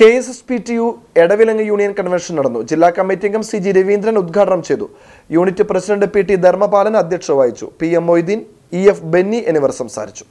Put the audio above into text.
K S S P T U Edavilangu union convention നടന്നു ജില്ലാ കമ്മിറ്റി അംഗം സി ജി രവീന്ദ്രൻ ഉദ്ഘാടനം ചെയ്തു unit president P T Dharmapalan അധ്യക്ഷത വഹിച്ചു P M Moideen E F Benny എന്നിവർ സംസാരിച്ചു